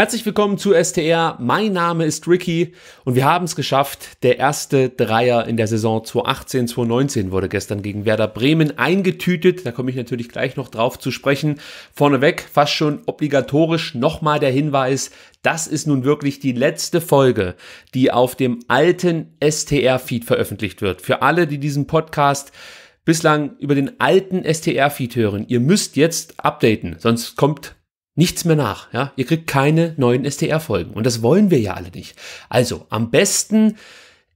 Herzlich willkommen zu STR. Mein Name ist Ricky und wir haben es geschafft. Der erste Dreier in der Saison 2018, 2019 wurde gestern gegen Werder Bremen eingetütet. Da komme ich natürlich gleich noch drauf zu sprechen. Vorneweg fast schon obligatorisch nochmal der Hinweis, das ist nun wirklich die letzte Folge, die auf dem alten STR-Feed veröffentlicht wird. Für alle, die diesen Podcast bislang über den alten STR-Feed hören, ihr müsst jetzt updaten, sonst kommt nichts mehr nach. Ja? Ihr kriegt keine neuen STR-Folgen. Und das wollen wir ja alle nicht. Also am besten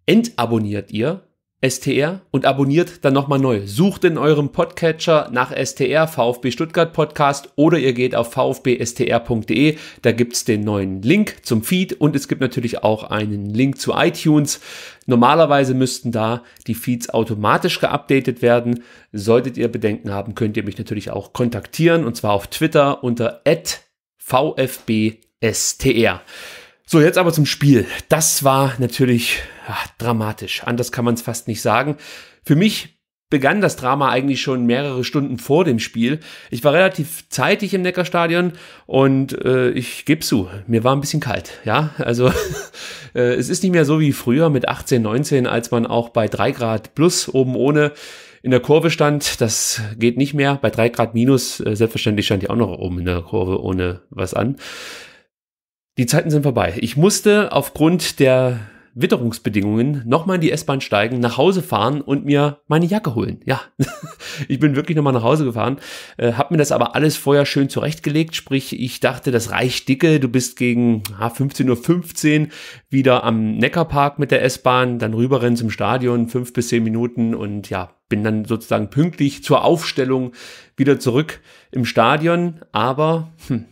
entabonniert ihr STR und abonniert dann nochmal neu. Sucht in eurem Podcatcher nach STR VfB Stuttgart Podcast oder ihr geht auf vfbstr.de. Da gibt es den neuen Link zum Feed und es gibt natürlich auch einen Link zu iTunes. Normalerweise müssten da die Feeds automatisch geupdatet werden. Solltet ihr Bedenken haben, könnt ihr mich natürlich auch kontaktieren und zwar auf Twitter unter @vfbstr. So, jetzt aber zum Spiel. Das war natürlich ach, dramatisch. Anders kann man es fast nicht sagen. Für mich begann das Drama eigentlich schon mehrere Stunden vor dem Spiel. Ich war relativ zeitig im Neckarstadion und äh, ich gebe zu, mir war ein bisschen kalt. Ja, also äh, es ist nicht mehr so wie früher mit 18, 19, als man auch bei 3 Grad plus oben ohne in der Kurve stand, das geht nicht mehr. Bei 3 Grad minus, äh, selbstverständlich stand ich auch noch oben in der Kurve ohne was an. Die Zeiten sind vorbei. Ich musste aufgrund der Witterungsbedingungen nochmal in die S-Bahn steigen, nach Hause fahren und mir meine Jacke holen. Ja, ich bin wirklich nochmal nach Hause gefahren, äh, habe mir das aber alles vorher schön zurechtgelegt, sprich ich dachte, das reicht dicke, du bist gegen 15.15 ah, Uhr wieder am Neckarpark mit der S-Bahn, dann rüberrennen zum Stadion, fünf bis zehn Minuten und ja, bin dann sozusagen pünktlich zur Aufstellung wieder zurück im Stadion, aber hm,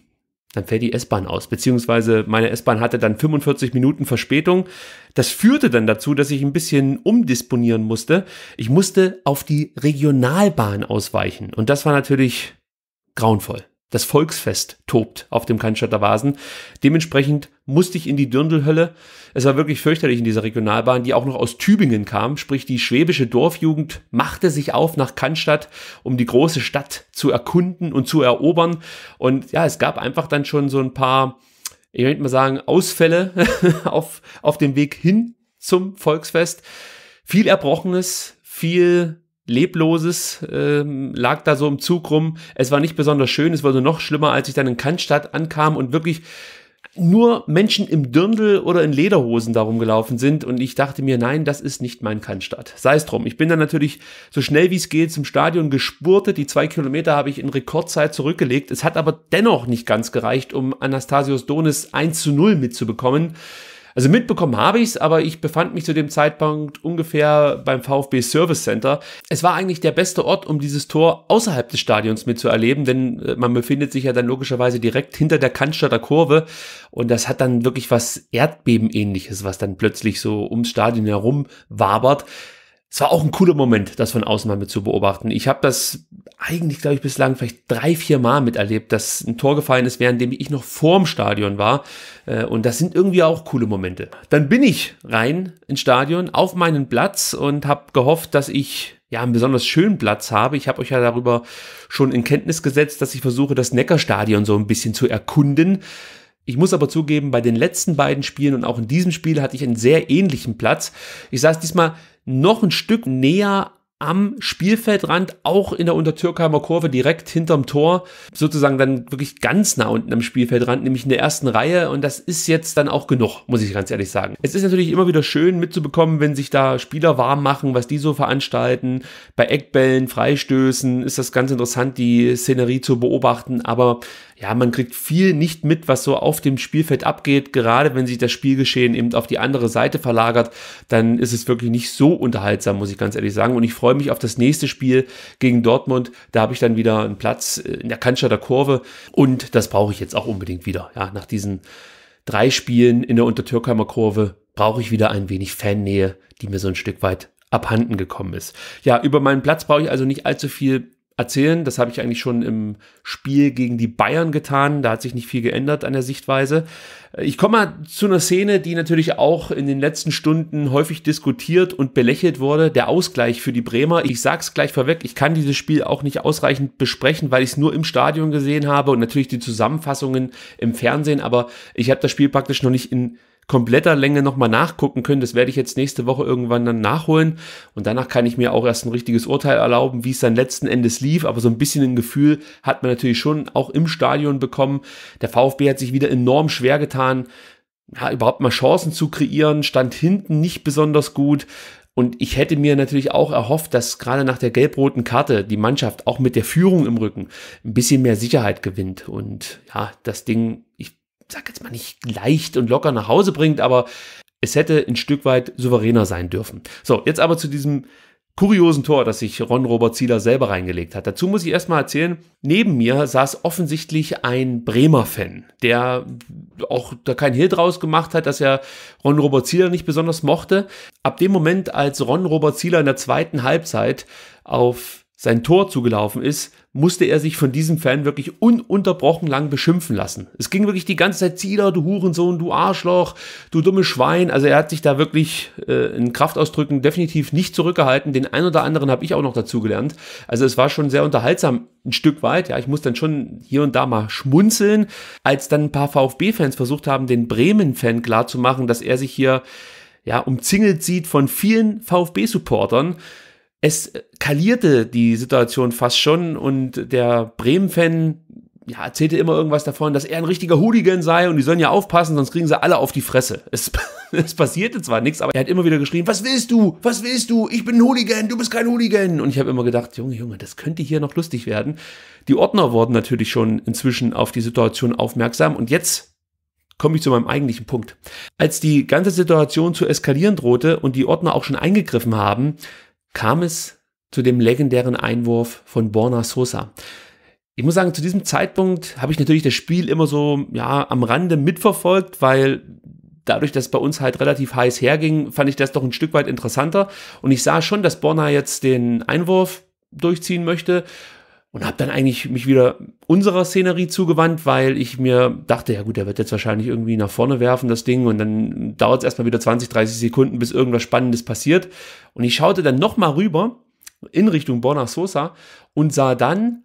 dann fällt die S-Bahn aus. Beziehungsweise meine S-Bahn hatte dann 45 Minuten Verspätung. Das führte dann dazu, dass ich ein bisschen umdisponieren musste. Ich musste auf die Regionalbahn ausweichen. Und das war natürlich grauenvoll das Volksfest tobt auf dem Cannstatter Vasen. Dementsprechend musste ich in die Dürndelhölle. Es war wirklich fürchterlich in dieser Regionalbahn, die auch noch aus Tübingen kam, sprich die schwäbische Dorfjugend machte sich auf nach Cannstatt, um die große Stadt zu erkunden und zu erobern. Und ja, es gab einfach dann schon so ein paar, ich möchte mal sagen, Ausfälle auf, auf dem Weg hin zum Volksfest. Viel Erbrochenes, viel Lebloses ähm, lag da so im Zug rum. Es war nicht besonders schön, es wurde noch schlimmer, als ich dann in Cannstatt ankam und wirklich nur Menschen im Dirndl oder in Lederhosen darum gelaufen sind und ich dachte mir, nein, das ist nicht mein Cannstatt. Sei es drum. Ich bin dann natürlich so schnell wie es geht zum Stadion gespurtet. Die zwei Kilometer habe ich in Rekordzeit zurückgelegt. Es hat aber dennoch nicht ganz gereicht, um Anastasios Donis 1 zu 0 mitzubekommen. Also mitbekommen habe ich es, aber ich befand mich zu dem Zeitpunkt ungefähr beim VfB Service Center. Es war eigentlich der beste Ort, um dieses Tor außerhalb des Stadions mitzuerleben, denn äh, man befindet sich ja dann logischerweise direkt hinter der Cannstatter Kurve und das hat dann wirklich was Erdbebenähnliches, was dann plötzlich so ums Stadion herum wabert es war auch ein cooler Moment, das von außen mal mit zu beobachten. Ich habe das eigentlich, glaube ich, bislang vielleicht drei, vier Mal miterlebt, dass ein Tor gefallen ist, während ich noch vorm Stadion war. Äh, und das sind irgendwie auch coole Momente. Dann bin ich rein ins Stadion, auf meinen Platz und habe gehofft, dass ich ja einen besonders schönen Platz habe. Ich habe euch ja darüber schon in Kenntnis gesetzt, dass ich versuche, das Neckarstadion so ein bisschen zu erkunden. Ich muss aber zugeben, bei den letzten beiden Spielen und auch in diesem Spiel hatte ich einen sehr ähnlichen Platz. Ich saß diesmal noch ein Stück näher am Spielfeldrand, auch in der Untertürkheimer Kurve, direkt hinterm Tor, sozusagen dann wirklich ganz nah unten am Spielfeldrand, nämlich in der ersten Reihe. Und das ist jetzt dann auch genug, muss ich ganz ehrlich sagen. Es ist natürlich immer wieder schön mitzubekommen, wenn sich da Spieler warm machen, was die so veranstalten. Bei Eckbällen, Freistößen ist das ganz interessant, die Szenerie zu beobachten. Aber ja, man kriegt viel nicht mit, was so auf dem Spielfeld abgeht. Gerade wenn sich das Spielgeschehen eben auf die andere Seite verlagert, dann ist es wirklich nicht so unterhaltsam, muss ich ganz ehrlich sagen. Und ich freue mich auf das nächste Spiel gegen Dortmund. Da habe ich dann wieder einen Platz äh, in der Cannstatter Kurve. Und das brauche ich jetzt auch unbedingt wieder. Ja, nach diesen drei Spielen in der Untertürkheimer Kurve brauche ich wieder ein wenig Fannähe, die mir so ein Stück weit abhanden gekommen ist. Ja, über meinen Platz brauche ich also nicht allzu viel erzählen. Das habe ich eigentlich schon im Spiel gegen die Bayern getan. Da hat sich nicht viel geändert an der Sichtweise. Äh, ich komme mal zu einer Szene, die natürlich auch in den letzten Stunden häufig diskutiert und belächelt wurde. Der Ausgleich für die Bremer. Ich sag's gleich vorweg, ich kann dieses Spiel auch nicht ausreichend besprechen, weil ich es nur im Stadion gesehen habe und natürlich die Zusammenfassungen im Fernsehen, aber ich habe das Spiel praktisch noch nicht in kompletter Länge nochmal nachgucken können. Das werde ich jetzt nächste Woche irgendwann dann nachholen. Und danach kann ich mir auch erst ein richtiges Urteil erlauben, wie es dann letzten Endes lief. Aber so ein bisschen ein Gefühl hat man natürlich schon auch im Stadion bekommen. Der VfB hat sich wieder enorm schwer getan, ja, überhaupt mal Chancen zu kreieren, stand hinten nicht besonders gut. Und ich hätte mir natürlich auch erhofft, dass gerade nach der gelb-roten Karte die Mannschaft auch mit der Führung im Rücken ein bisschen mehr Sicherheit gewinnt. Und ja, das Ding, ich sag jetzt mal nicht leicht und locker nach Hause bringt, aber es hätte ein Stück weit souveräner sein dürfen. So, jetzt aber zu diesem kuriosen Tor, das sich Ron Robert Zieler selber reingelegt hat. Dazu muss ich erstmal erzählen, neben mir saß offensichtlich ein Bremer-Fan, der auch da kein Hehl draus gemacht hat, dass er Ron Robert Zieler nicht besonders mochte. Ab dem Moment, als Ron Robert Zieler in der zweiten Halbzeit auf sein Tor zugelaufen ist, musste er sich von diesem Fan wirklich ununterbrochen lang beschimpfen lassen. Es ging wirklich die ganze Zeit, Zieler, du Hurensohn, du Arschloch, du dummes Schwein. Also er hat sich da wirklich äh, in Kraftausdrücken definitiv nicht zurückgehalten. Den ein oder anderen habe ich auch noch dazu gelernt. Also es war schon sehr unterhaltsam, ein Stück weit. Ja, ich muss dann schon hier und da mal schmunzeln, als dann ein paar VfB-Fans versucht haben, den Bremen-Fan klarzumachen, dass er sich hier ja, umzingelt sieht von vielen VfB-Supportern, es kalierte die Situation fast schon und der Bremen-Fan ja, erzählte immer irgendwas davon, dass er ein richtiger Hooligan sei und die sollen ja aufpassen, sonst kriegen sie alle auf die Fresse. Es, es passierte zwar nichts, aber er hat immer wieder geschrien, was willst du? Was willst du? Ich bin ein Hooligan, du bist kein Hooligan. Und ich habe immer gedacht, Junge, Junge, das könnte hier noch lustig werden. Die Ordner wurden natürlich schon inzwischen auf die Situation aufmerksam und jetzt komme ich zu meinem eigentlichen Punkt. Als die ganze Situation zu eskalieren drohte und die Ordner auch schon eingegriffen haben, kam es zu dem legendären Einwurf von Borna Sosa. Ich muss sagen, zu diesem Zeitpunkt habe ich natürlich das Spiel immer so ja, am Rande mitverfolgt, weil dadurch, dass bei uns halt relativ heiß herging, fand ich das doch ein Stück weit interessanter. Und ich sah schon, dass Borna jetzt den Einwurf durchziehen möchte und habe dann eigentlich mich wieder unserer Szenerie zugewandt, weil ich mir dachte, ja gut, der wird jetzt wahrscheinlich irgendwie nach vorne werfen, das Ding, und dann dauert es erstmal wieder 20, 30 Sekunden, bis irgendwas Spannendes passiert. Und ich schaute dann nochmal rüber in Richtung Borna Sosa und sah dann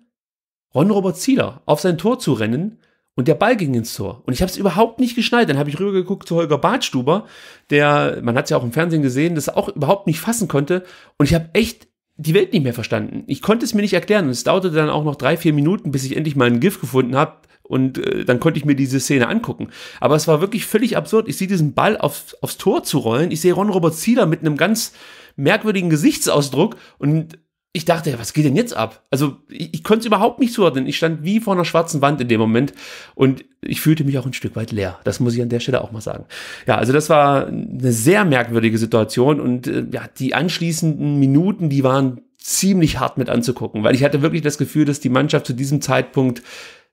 Ron-Robert Zieler auf sein Tor zu rennen und der Ball ging ins Tor. Und ich habe es überhaupt nicht geschnallt. Dann habe ich rübergeguckt zu Holger Bartstuber, der, man hat es ja auch im Fernsehen gesehen, das auch überhaupt nicht fassen konnte. Und ich habe echt die Welt nicht mehr verstanden. Ich konnte es mir nicht erklären und es dauerte dann auch noch drei, vier Minuten, bis ich endlich mal einen GIF gefunden habe und äh, dann konnte ich mir diese Szene angucken. Aber es war wirklich völlig absurd. Ich sehe diesen Ball auf, aufs Tor zu rollen, ich sehe Ron-Robert Zieler mit einem ganz merkwürdigen Gesichtsausdruck und ich dachte, was geht denn jetzt ab? Also ich, ich konnte es überhaupt nicht zuordnen. Ich stand wie vor einer schwarzen Wand in dem Moment und ich fühlte mich auch ein Stück weit leer. Das muss ich an der Stelle auch mal sagen. Ja, also das war eine sehr merkwürdige Situation und äh, ja, die anschließenden Minuten, die waren ziemlich hart mit anzugucken, weil ich hatte wirklich das Gefühl, dass die Mannschaft zu diesem Zeitpunkt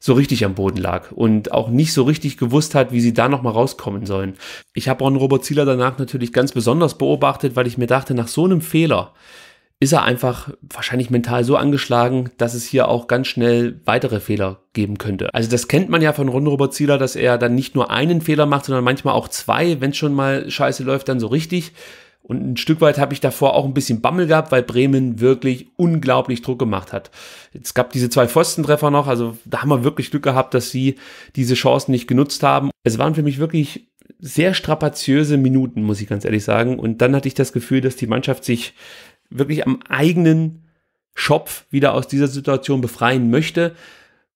so richtig am Boden lag und auch nicht so richtig gewusst hat, wie sie da nochmal rauskommen sollen. Ich habe auch einen Robert Zieler danach natürlich ganz besonders beobachtet, weil ich mir dachte, nach so einem Fehler, ist er einfach wahrscheinlich mental so angeschlagen, dass es hier auch ganz schnell weitere Fehler geben könnte. Also das kennt man ja von Ron Robert Zieler, dass er dann nicht nur einen Fehler macht, sondern manchmal auch zwei, wenn schon mal scheiße läuft, dann so richtig. Und ein Stück weit habe ich davor auch ein bisschen Bammel gehabt, weil Bremen wirklich unglaublich Druck gemacht hat. Es gab diese zwei Pfostentreffer noch, also da haben wir wirklich Glück gehabt, dass sie diese Chancen nicht genutzt haben. Es waren für mich wirklich sehr strapaziöse Minuten, muss ich ganz ehrlich sagen. Und dann hatte ich das Gefühl, dass die Mannschaft sich wirklich am eigenen Schopf wieder aus dieser Situation befreien möchte.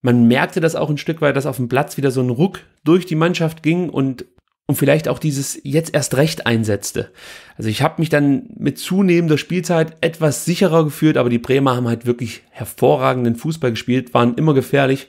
Man merkte das auch ein Stück weit, dass auf dem Platz wieder so ein Ruck durch die Mannschaft ging und, und vielleicht auch dieses jetzt erst recht einsetzte. Also ich habe mich dann mit zunehmender Spielzeit etwas sicherer gefühlt, aber die Bremer haben halt wirklich hervorragenden Fußball gespielt, waren immer gefährlich.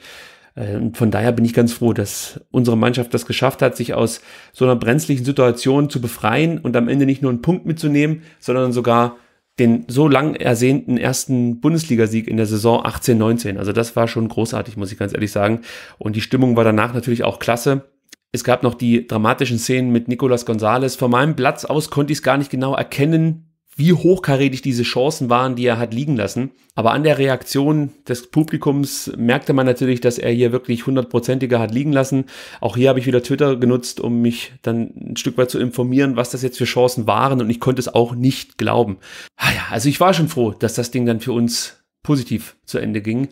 Äh, und von daher bin ich ganz froh, dass unsere Mannschaft das geschafft hat, sich aus so einer brenzlichen Situation zu befreien und am Ende nicht nur einen Punkt mitzunehmen, sondern sogar den so lang ersehnten ersten Bundesligasieg in der Saison 18-19. Also das war schon großartig, muss ich ganz ehrlich sagen. Und die Stimmung war danach natürlich auch klasse. Es gab noch die dramatischen Szenen mit Nicolas Gonzalez. Von meinem Platz aus konnte ich es gar nicht genau erkennen, wie hochkarätig diese Chancen waren, die er hat liegen lassen. Aber an der Reaktion des Publikums merkte man natürlich, dass er hier wirklich hundertprozentiger hat liegen lassen. Auch hier habe ich wieder Twitter genutzt, um mich dann ein Stück weit zu informieren, was das jetzt für Chancen waren. Und ich konnte es auch nicht glauben. Ah also ich war schon froh, dass das Ding dann für uns positiv zu Ende ging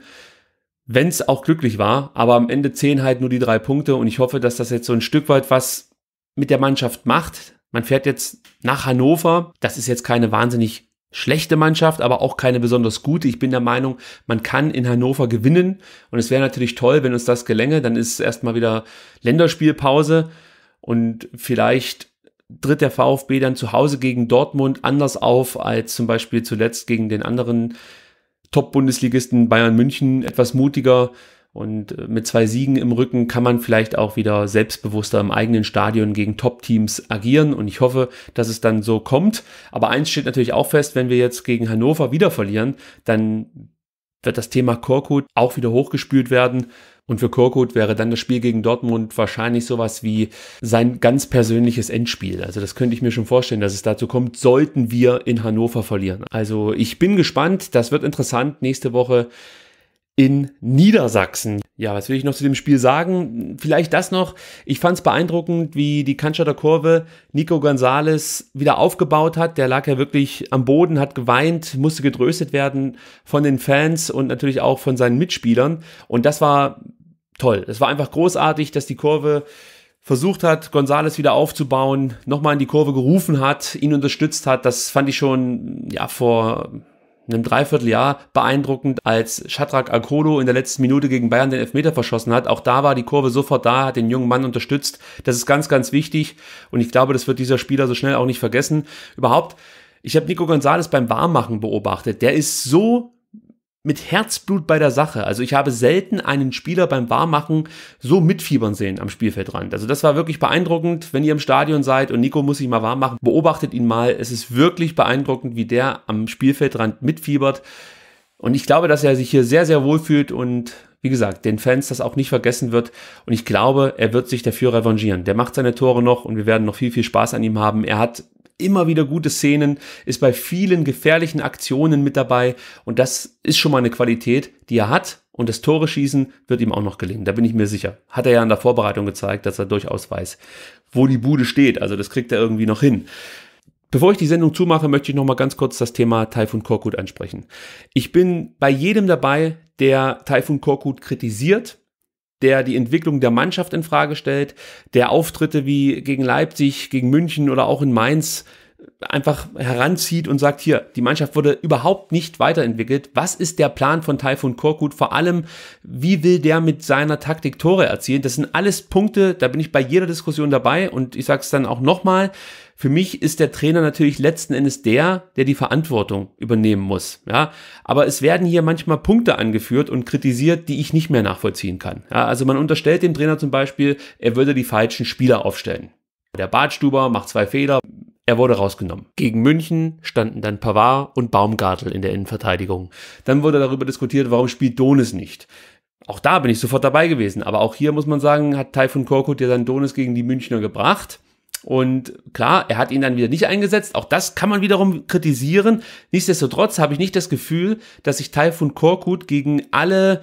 wenn es auch glücklich war. Aber am Ende zehn halt nur die drei Punkte und ich hoffe, dass das jetzt so ein Stück weit was mit der Mannschaft macht, man fährt jetzt nach Hannover. Das ist jetzt keine wahnsinnig schlechte Mannschaft, aber auch keine besonders gute. Ich bin der Meinung, man kann in Hannover gewinnen. Und es wäre natürlich toll, wenn uns das gelänge. Dann ist erstmal wieder Länderspielpause. Und vielleicht tritt der VfB dann zu Hause gegen Dortmund anders auf als zum Beispiel zuletzt gegen den anderen Top-Bundesligisten Bayern München etwas mutiger und äh, mit zwei Siegen im Rücken kann man vielleicht auch wieder selbstbewusster im eigenen Stadion gegen Top-Teams agieren. Und ich hoffe, dass es dann so kommt. Aber eins steht natürlich auch fest, wenn wir jetzt gegen Hannover wieder verlieren, dann wird das Thema Korkut auch wieder hochgespült werden. Und für Korkut wäre dann das Spiel gegen Dortmund wahrscheinlich sowas wie sein ganz persönliches Endspiel. Also das könnte ich mir schon vorstellen, dass es dazu kommt, sollten wir in Hannover verlieren. Also ich bin gespannt, das wird interessant. Nächste Woche in Niedersachsen. Ja, was will ich noch zu dem Spiel sagen? Vielleicht das noch. Ich fand es beeindruckend, wie die Cannstatter Kurve Nico Gonzales wieder aufgebaut hat. Der lag ja wirklich am Boden, hat geweint, musste getröstet werden von den Fans und natürlich auch von seinen Mitspielern. Und das war toll. Es war einfach großartig, dass die Kurve versucht hat, Gonzales wieder aufzubauen, nochmal in die Kurve gerufen hat, ihn unterstützt hat. Das fand ich schon, ja, vor einem Dreivierteljahr beeindruckend, als Shadrach Akolo in der letzten Minute gegen Bayern den Elfmeter verschossen hat. Auch da war die Kurve sofort da, hat den jungen Mann unterstützt. Das ist ganz, ganz wichtig und ich glaube, das wird dieser Spieler so schnell auch nicht vergessen. Überhaupt, ich habe Nico Gonzalez beim Warmmachen beobachtet. Der ist so mit Herzblut bei der Sache. Also ich habe selten einen Spieler beim Warmmachen so mitfiebern sehen am Spielfeldrand. Also das war wirklich beeindruckend, wenn ihr im Stadion seid und Nico muss sich mal warm machen, beobachtet ihn mal. Es ist wirklich beeindruckend, wie der am Spielfeldrand mitfiebert. Und ich glaube, dass er sich hier sehr, sehr wohl fühlt und wie gesagt, den Fans das auch nicht vergessen wird. Und ich glaube, er wird sich dafür revanchieren. Der macht seine Tore noch und wir werden noch viel, viel Spaß an ihm haben. Er hat immer wieder gute Szenen, ist bei vielen gefährlichen Aktionen mit dabei und das ist schon mal eine Qualität, die er hat und das Tore schießen wird ihm auch noch gelingen, da bin ich mir sicher. Hat er ja in der Vorbereitung gezeigt, dass er durchaus weiß, wo die Bude steht, also das kriegt er irgendwie noch hin. Bevor ich die Sendung zumache, möchte ich noch mal ganz kurz das Thema Taifun Korkut ansprechen. Ich bin bei jedem dabei, der Taifun Korkut kritisiert der die Entwicklung der Mannschaft in Frage stellt, der Auftritte wie gegen Leipzig, gegen München oder auch in Mainz einfach heranzieht und sagt, hier, die Mannschaft wurde überhaupt nicht weiterentwickelt. Was ist der Plan von Taifun Korkut? Vor allem, wie will der mit seiner Taktik Tore erzielen? Das sind alles Punkte, da bin ich bei jeder Diskussion dabei und ich sage es dann auch nochmal. Für mich ist der Trainer natürlich letzten Endes der, der die Verantwortung übernehmen muss. Ja, aber es werden hier manchmal Punkte angeführt und kritisiert, die ich nicht mehr nachvollziehen kann. Ja, also man unterstellt dem Trainer zum Beispiel, er würde die falschen Spieler aufstellen. Der Badstuber macht zwei Fehler, er wurde rausgenommen. Gegen München standen dann Pavard und Baumgartel in der Innenverteidigung. Dann wurde darüber diskutiert, warum spielt Donis nicht. Auch da bin ich sofort dabei gewesen. Aber auch hier muss man sagen, hat Taifun Korkut ja dann Donis gegen die Münchner gebracht. Und klar, er hat ihn dann wieder nicht eingesetzt. Auch das kann man wiederum kritisieren. Nichtsdestotrotz habe ich nicht das Gefühl, dass sich Taifun Korkut gegen alle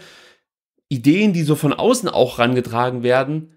Ideen, die so von außen auch rangetragen werden,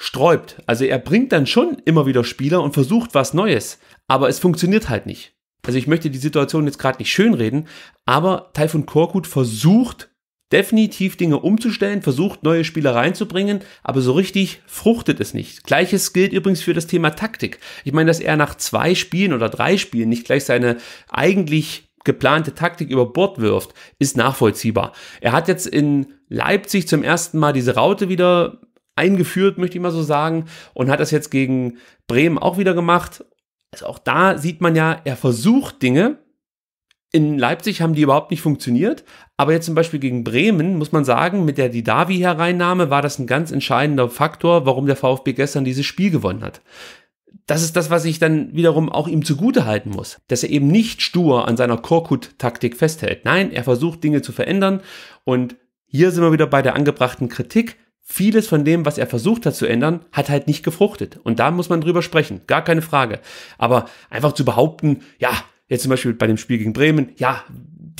sträubt. Also er bringt dann schon immer wieder Spieler und versucht was Neues, aber es funktioniert halt nicht. Also ich möchte die Situation jetzt gerade nicht schönreden, aber Taifun Korkut versucht definitiv Dinge umzustellen, versucht neue Spieler reinzubringen, aber so richtig fruchtet es nicht. Gleiches gilt übrigens für das Thema Taktik. Ich meine, dass er nach zwei Spielen oder drei Spielen nicht gleich seine eigentlich geplante Taktik über Bord wirft, ist nachvollziehbar. Er hat jetzt in Leipzig zum ersten Mal diese Raute wieder eingeführt, möchte ich mal so sagen, und hat das jetzt gegen Bremen auch wieder gemacht. Also auch da sieht man ja, er versucht Dinge. In Leipzig haben die überhaupt nicht funktioniert, aber jetzt zum Beispiel gegen Bremen muss man sagen, mit der Didavi-Hereinnahme war das ein ganz entscheidender Faktor, warum der VfB gestern dieses Spiel gewonnen hat das ist das, was ich dann wiederum auch ihm zugute halten muss, dass er eben nicht stur an seiner Korkut-Taktik festhält. Nein, er versucht Dinge zu verändern und hier sind wir wieder bei der angebrachten Kritik vieles von dem, was er versucht hat zu ändern, hat halt nicht gefruchtet. Und da muss man drüber sprechen, gar keine Frage. Aber einfach zu behaupten, ja, jetzt zum Beispiel bei dem Spiel gegen Bremen, ja,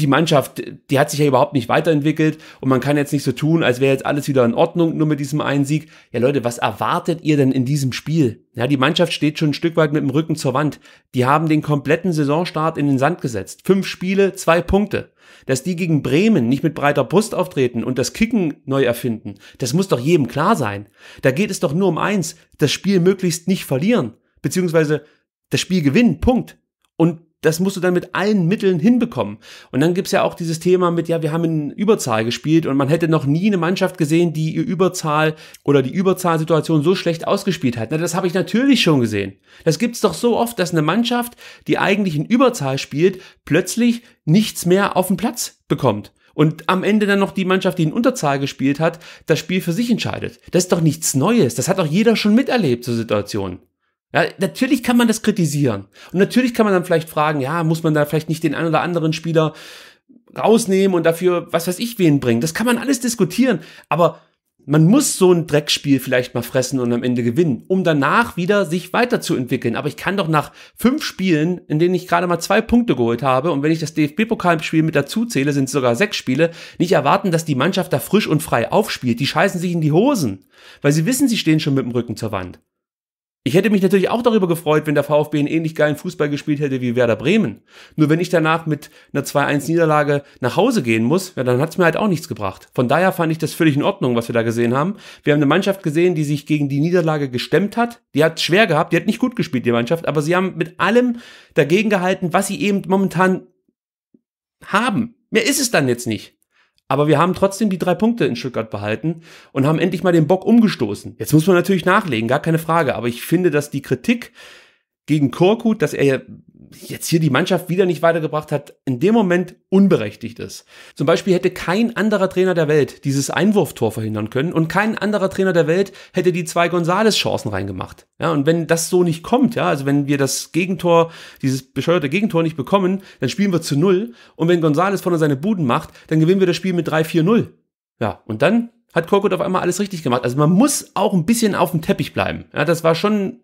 die Mannschaft, die hat sich ja überhaupt nicht weiterentwickelt und man kann jetzt nicht so tun, als wäre jetzt alles wieder in Ordnung, nur mit diesem einen Sieg. Ja Leute, was erwartet ihr denn in diesem Spiel? Ja, die Mannschaft steht schon ein Stück weit mit dem Rücken zur Wand. Die haben den kompletten Saisonstart in den Sand gesetzt. Fünf Spiele, zwei Punkte. Dass die gegen Bremen nicht mit breiter Brust auftreten und das Kicken neu erfinden, das muss doch jedem klar sein. Da geht es doch nur um eins, das Spiel möglichst nicht verlieren, beziehungsweise das Spiel gewinnen, Punkt. Und das musst du dann mit allen Mitteln hinbekommen. Und dann gibt's ja auch dieses Thema mit, ja, wir haben in Überzahl gespielt und man hätte noch nie eine Mannschaft gesehen, die ihr Überzahl oder die Überzahlsituation so schlecht ausgespielt hat. Na, das habe ich natürlich schon gesehen. Das gibt's doch so oft, dass eine Mannschaft, die eigentlich in Überzahl spielt, plötzlich nichts mehr auf den Platz bekommt. Und am Ende dann noch die Mannschaft, die in Unterzahl gespielt hat, das Spiel für sich entscheidet. Das ist doch nichts Neues. Das hat doch jeder schon miterlebt, so Situationen. Ja, natürlich kann man das kritisieren. Und natürlich kann man dann vielleicht fragen, ja, muss man da vielleicht nicht den einen oder anderen Spieler rausnehmen und dafür, was weiß ich, wen bringen. Das kann man alles diskutieren. Aber man muss so ein Dreckspiel vielleicht mal fressen und am Ende gewinnen, um danach wieder sich weiterzuentwickeln. Aber ich kann doch nach fünf Spielen, in denen ich gerade mal zwei Punkte geholt habe, und wenn ich das DFB-Pokalspiel mit dazu zähle, sind es sogar sechs Spiele, nicht erwarten, dass die Mannschaft da frisch und frei aufspielt. Die scheißen sich in die Hosen, weil sie wissen, sie stehen schon mit dem Rücken zur Wand. Ich hätte mich natürlich auch darüber gefreut, wenn der VfB einen ähnlich geilen Fußball gespielt hätte wie Werder Bremen. Nur wenn ich danach mit einer 2-1-Niederlage nach Hause gehen muss, ja, dann hat's mir halt auch nichts gebracht. Von daher fand ich das völlig in Ordnung, was wir da gesehen haben. Wir haben eine Mannschaft gesehen, die sich gegen die Niederlage gestemmt hat. Die hat schwer gehabt, die hat nicht gut gespielt, die Mannschaft, aber sie haben mit allem dagegen gehalten, was sie eben momentan haben. Mehr ist es dann jetzt nicht. Aber wir haben trotzdem die drei Punkte in Stuttgart behalten und haben endlich mal den Bock umgestoßen. Jetzt muss man natürlich nachlegen, gar keine Frage. Aber ich finde, dass die Kritik, gegen Korkut, dass er jetzt hier die Mannschaft wieder nicht weitergebracht hat, in dem Moment unberechtigt ist. Zum Beispiel hätte kein anderer Trainer der Welt dieses Einwurftor verhindern können und kein anderer Trainer der Welt hätte die zwei Gonzales-Chancen reingemacht. Ja, und wenn das so nicht kommt, ja, also wenn wir das Gegentor, dieses bescheuerte Gegentor nicht bekommen, dann spielen wir zu null und wenn Gonzales vorne seine Buden macht, dann gewinnen wir das Spiel mit 3-4-0. Ja, und dann hat Korkut auf einmal alles richtig gemacht. Also man muss auch ein bisschen auf dem Teppich bleiben. Ja, das war schon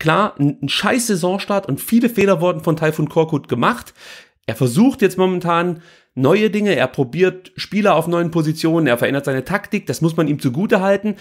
Klar, ein, scheiß Saisonstart und viele Fehler wurden von Taifun Korkut gemacht. Er versucht jetzt momentan neue Dinge, er probiert Spieler auf neuen Positionen, er verändert seine Taktik, das muss man ihm zugute halten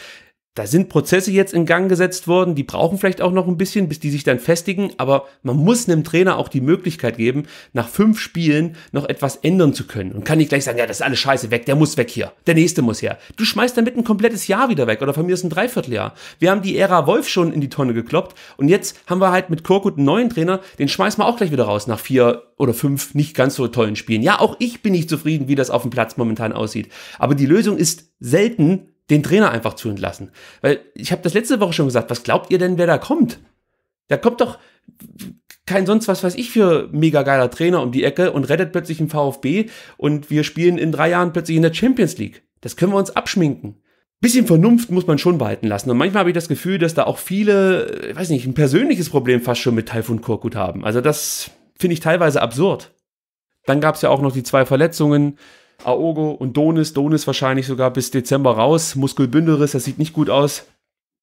da sind Prozesse jetzt in Gang gesetzt worden, die brauchen vielleicht auch noch ein bisschen, bis die sich dann festigen, aber man muss einem Trainer auch die Möglichkeit geben, nach fünf Spielen noch etwas ändern zu können und kann nicht gleich sagen, ja, das ist alles scheiße, weg, der muss weg hier, der nächste muss her. Du schmeißt damit ein komplettes Jahr wieder weg oder von mir ist ein Dreivierteljahr. Wir haben die Ära Wolf schon in die Tonne gekloppt und jetzt haben wir halt mit Korkut einen neuen Trainer, den schmeißen wir auch gleich wieder raus nach vier oder fünf nicht ganz so tollen Spielen. Ja, auch ich bin nicht zufrieden, wie das auf dem Platz momentan aussieht, aber die Lösung ist selten den Trainer einfach zu entlassen. Weil ich habe das letzte Woche schon gesagt, was glaubt ihr denn, wer da kommt? Da kommt doch kein sonst was weiß ich für mega geiler Trainer um die Ecke und rettet plötzlich einen VfB und wir spielen in drei Jahren plötzlich in der Champions League. Das können wir uns abschminken. Bisschen Vernunft muss man schon behalten lassen. Und manchmal habe ich das Gefühl, dass da auch viele, ich äh, weiß nicht, ein persönliches Problem fast schon mit Taifun Korkut haben. Also das finde ich teilweise absurd. Dann gab es ja auch noch die zwei Verletzungen. Aogo und Donis. Donis wahrscheinlich sogar bis Dezember raus. Muskelbündelriss, das sieht nicht gut aus.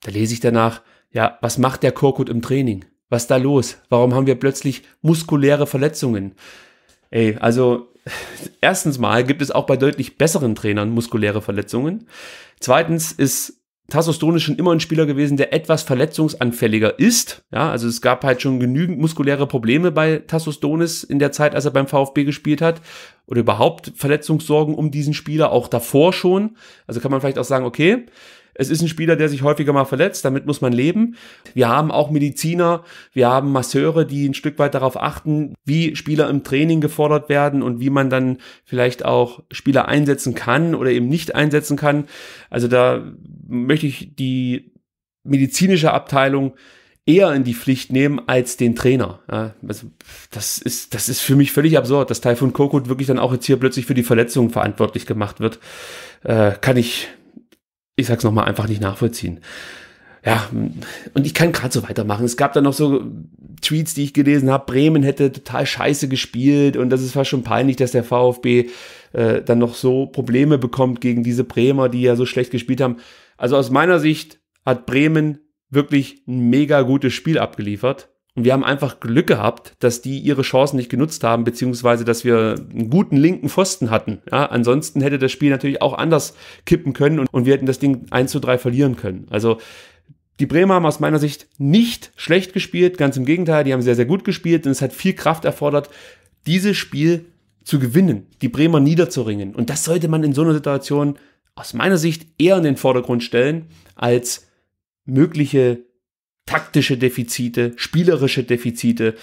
Da lese ich danach, ja, was macht der Korkut im Training? Was ist da los? Warum haben wir plötzlich muskuläre Verletzungen? Ey, also erstens mal gibt es auch bei deutlich besseren Trainern muskuläre Verletzungen. Zweitens ist Tassos Stone schon immer ein Spieler gewesen, der etwas verletzungsanfälliger ist. Ja, also es gab halt schon genügend muskuläre Probleme bei Tassos Donis in der Zeit, als er beim VfB gespielt hat. Oder überhaupt Verletzungssorgen um diesen Spieler, auch davor schon. Also kann man vielleicht auch sagen, okay, es ist ein Spieler, der sich häufiger mal verletzt, damit muss man leben. Wir haben auch Mediziner, wir haben Masseure, die ein Stück weit darauf achten, wie Spieler im Training gefordert werden und wie man dann vielleicht auch Spieler einsetzen kann oder eben nicht einsetzen kann. Also da möchte ich die medizinische Abteilung eher in die Pflicht nehmen als den Trainer. Ja, also das ist, das ist für mich völlig absurd, dass Typhoon Kokut wirklich dann auch jetzt hier plötzlich für die Verletzungen verantwortlich gemacht wird. Äh, kann ich, ich sag's nochmal, einfach nicht nachvollziehen. Ja, und ich kann gerade so weitermachen. Es gab dann noch so Tweets, die ich gelesen habe, Bremen hätte total scheiße gespielt und das ist fast schon peinlich, dass der VfB äh, dann noch so Probleme bekommt gegen diese Bremer, die ja so schlecht gespielt haben. Also aus meiner Sicht hat Bremen wirklich ein mega gutes Spiel abgeliefert. Und wir haben einfach Glück gehabt, dass die ihre Chancen nicht genutzt haben, beziehungsweise dass wir einen guten linken Pfosten hatten. Ja, ansonsten hätte das Spiel natürlich auch anders kippen können und, und wir hätten das Ding 1 zu 3 verlieren können. Also die Bremer haben aus meiner Sicht nicht schlecht gespielt, ganz im Gegenteil, die haben sehr, sehr gut gespielt und es hat viel Kraft erfordert, dieses Spiel zu gewinnen, die Bremer niederzuringen. Und das sollte man in so einer Situation aus meiner Sicht eher in den Vordergrund stellen als mögliche taktische Defizite, spielerische Defizite.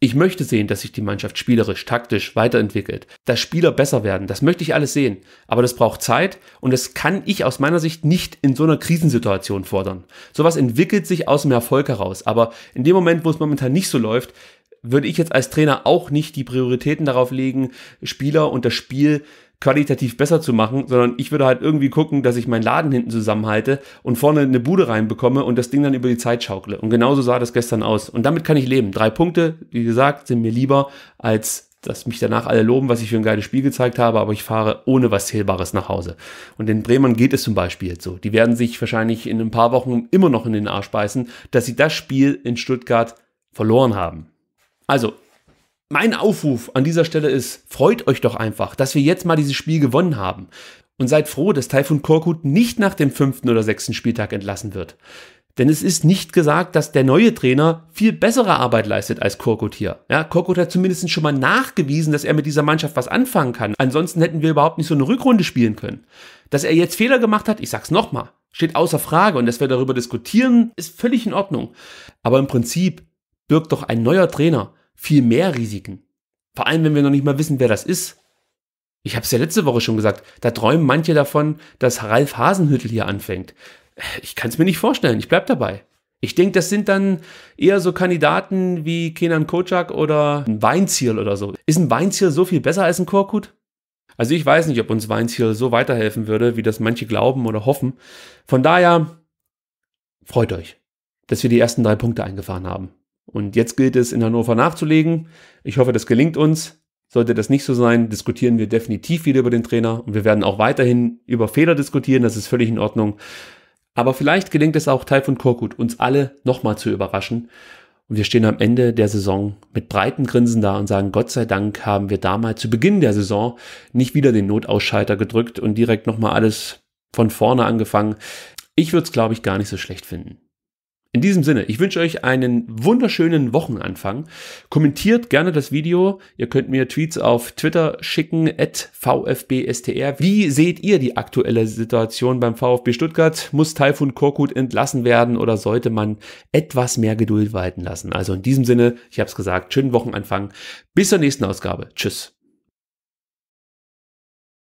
Ich möchte sehen, dass sich die Mannschaft spielerisch, taktisch weiterentwickelt, dass Spieler besser werden. Das möchte ich alles sehen. Aber das braucht Zeit und das kann ich aus meiner Sicht nicht in so einer Krisensituation fordern. Sowas entwickelt sich aus dem Erfolg heraus. Aber in dem Moment, wo es momentan nicht so läuft, würde ich jetzt als Trainer auch nicht die Prioritäten darauf legen, Spieler und das Spiel qualitativ besser zu machen, sondern ich würde halt irgendwie gucken, dass ich meinen Laden hinten zusammenhalte und vorne eine Bude reinbekomme und das Ding dann über die Zeit schaukle. Und genauso sah das gestern aus. Und damit kann ich leben. Drei Punkte, wie gesagt, sind mir lieber, als dass mich danach alle loben, was ich für ein geiles Spiel gezeigt habe, aber ich fahre ohne was Zählbares nach Hause. Und den Bremern geht es zum Beispiel jetzt so. Die werden sich wahrscheinlich in ein paar Wochen immer noch in den Arsch beißen, dass sie das Spiel in Stuttgart verloren haben. Also, mein Aufruf an dieser Stelle ist, freut euch doch einfach, dass wir jetzt mal dieses Spiel gewonnen haben. Und seid froh, dass Taifun Korkut nicht nach dem fünften oder sechsten Spieltag entlassen wird. Denn es ist nicht gesagt, dass der neue Trainer viel bessere Arbeit leistet als Korkut hier. Ja, Korkut hat zumindest schon mal nachgewiesen, dass er mit dieser Mannschaft was anfangen kann. Ansonsten hätten wir überhaupt nicht so eine Rückrunde spielen können. Dass er jetzt Fehler gemacht hat, ich sag's nochmal, steht außer Frage und dass wir darüber diskutieren, ist völlig in Ordnung. Aber im Prinzip birgt doch ein neuer Trainer viel mehr Risiken. Vor allem, wenn wir noch nicht mal wissen, wer das ist. Ich habe es ja letzte Woche schon gesagt, da träumen manche davon, dass Ralf Hasenhüttel hier anfängt. Ich kann es mir nicht vorstellen, ich bleib dabei. Ich denke, das sind dann eher so Kandidaten wie Kenan Kocak oder ein Weinziel oder so. Ist ein Weinziel so viel besser als ein Korkut? Also ich weiß nicht, ob uns Weinziel so weiterhelfen würde, wie das manche glauben oder hoffen. Von daher freut euch, dass wir die ersten drei Punkte eingefahren haben. Und jetzt gilt es, in Hannover nachzulegen. Ich hoffe, das gelingt uns. Sollte das nicht so sein, diskutieren wir definitiv wieder über den Trainer und wir werden auch weiterhin über Fehler diskutieren, das ist völlig in Ordnung. Aber vielleicht gelingt es auch Teil von Korkut, uns alle nochmal zu überraschen. Und wir stehen am Ende der Saison mit breiten Grinsen da und sagen, Gott sei Dank haben wir damals zu Beginn der Saison nicht wieder den Notausschalter gedrückt und direkt nochmal alles von vorne angefangen. Ich würde es, glaube ich, gar nicht so schlecht finden. In diesem Sinne, ich wünsche euch einen wunderschönen Wochenanfang. Kommentiert gerne das Video. Ihr könnt mir Tweets auf Twitter schicken, at vfbstr. Wie seht ihr die aktuelle Situation beim VfB Stuttgart? Muss Taifun Korkut entlassen werden oder sollte man etwas mehr Geduld walten lassen? Also in diesem Sinne, ich habe es gesagt, schönen Wochenanfang. Bis zur nächsten Ausgabe. Tschüss.